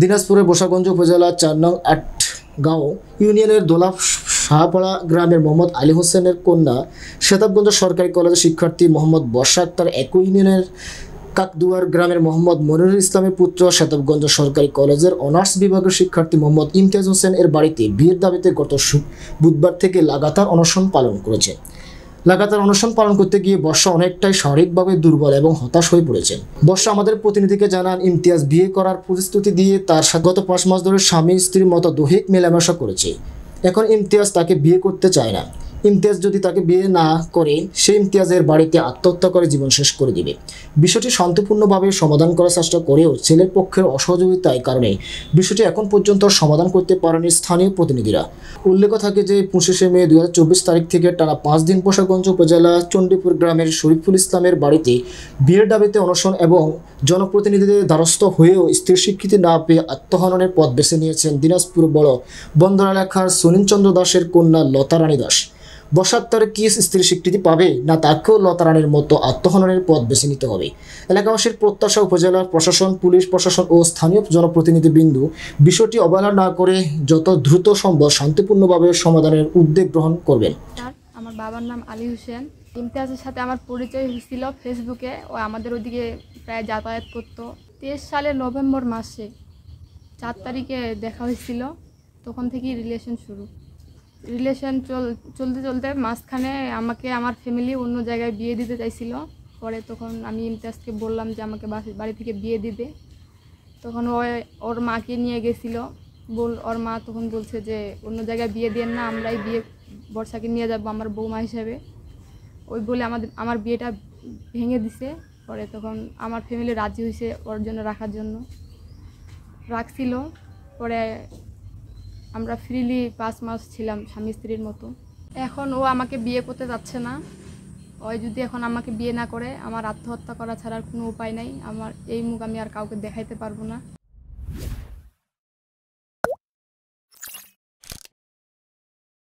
দিনাজপুরের বসাগঞ্জ উপজেলার চার নং আট গাঁও ইউনিয়নের দোলাপ শাহপাড়া গ্রামের মোহাম্মদ আলী হোসেনের কন্যা শেতাবগঞ্জ সরকারি কলেজের শিক্ষার্থী মোহাম্মদ বর্ষাক তার একই ইউনিয়নের কাকদুয়ার গ্রামের মোহাম্মদ মনিরুল ইসলামের পুত্র শ্বেতাবগঞ্জ সরকারি কলেজের অনার্স বিভাগের শিক্ষার্থী মোহাম্মদ ইমতিয়াজ হোসেন এর বাড়িতে বিয়ের দাবিতে গত বুধবার থেকে লাগাতার অনশন পালন করেছে লাগাতার অনশন পালন করতে গিয়ে বর্ষা অনেকটাই শারীরিকভাবে দুর্বল এবং হতাশ হয়ে পড়েছেন বর্ষা আমাদের প্রতিনিধিকে জানান ইমতিয়াজ বিয়ে করার প্রতিশ্রুতি দিয়ে তার গত পাঁচ মাস ধরে স্বামী স্ত্রীর মতো দৈহিক মেলামেশা করেছে এখন ইমতিয়াজ তাকে বিয়ে করতে চায় না ইমতিয়াজ যদি তাকে বিয়ে না করে সেই ইমতিয়াজের বাড়িতে আত্মহত্যা করে জীবন শেষ করে দিবে বিষয়টি শান্তিপূর্ণভাবে সমাধান করার চেষ্টা করেও ছেলের পক্ষের অসহযোগিতার কারণে বিষয়টি এখন পর্যন্ত সমাধান করতে পারেনি স্থানীয় প্রতিনিধিরা উল্লেখ থাকে যে পঁচিশে মে দু তারিখ থেকে টানা পাঁচ দিন পোশাকগঞ্জ উপজেলা চণ্ডীপুর গ্রামের শরীফুল ইসলামের বাড়িতে বিয়ের দাবিতে অনশন এবং জনপ্রতিনিধিদের দ্বারস্থ হয়েও স্ত্রীর স্বীকৃতি না পেয়ে আত্মহননের পথ বেছে নিয়েছেন দিনাজপুর বড় বন্দর এলাকার সুনীল চন্দ্র দাসের কন্যা লতা রানী দাস বসাত্তর কিস স্ত্রীর স্বীকৃতি পাবে না তাকেও লতারানের মতো আত্মহননের পথ বেছে নিতে হবে এলাকাবাসীর প্রত্যাশা উপজেলার প্রশাসন পুলিশ প্রশাসন ও স্থানীয় জনপ্রতিনিধি বিন্দু বিষয়টি অবহেলা না করে যত দ্রুত সম্ভব শান্তিপূর্ণভাবে সমাধানের উদ্যোগ গ্রহণ করবেন আমার বাবার নাম আলী হোসেন ইমতিয়াজের সাথে আমার পরিচয় হয়েছিল ফেসবুকে ও আমাদের ওদিকে প্রায় যাতায়াত করতো তেইশ সালের নভেম্বর মাসে চার তারিখে দেখা হয়েছিল তখন থেকেই রিলেশন শুরু রিলেশন চল চলতে চলতে মাঝখানে আমাকে আমার ফ্যামিলি অন্য জায়গায় বিয়ে দিতে চাইছিল পরে তখন আমি ইমতিয়াজকে বললাম যে আমাকে বাড়ি থেকে বিয়ে দিবে তখন ওর মাকে নিয়ে গেছিল বল ওর মা তখন বলছে যে অন্য জায়গায় বিয়ে দেন না আমরাই বিয়ে বর্ষাকে নিয়ে যাব আমার বৌমা হিসাবে ওই বলে আমাদের আমার বিয়েটা ভেঙে দিছে পরে তখন আমার ফ্যামিলি রাজি হয়েছে ওর জন্য রাখার জন্য রাখছিল পরে আমরা ফ্রিলি পাঁচ মাস ছিলাম স্বামী স্ত্রীর মতো এখন ও আমাকে বিয়ে করতে যাচ্ছে না ওই যদি এখন আমাকে বিয়ে না করে আমার আত্মহত্যা করা ছাড়ার কোনো উপায় নাই আমার এই মুখ আমি আর কাউকে দেখাইতে পারবো না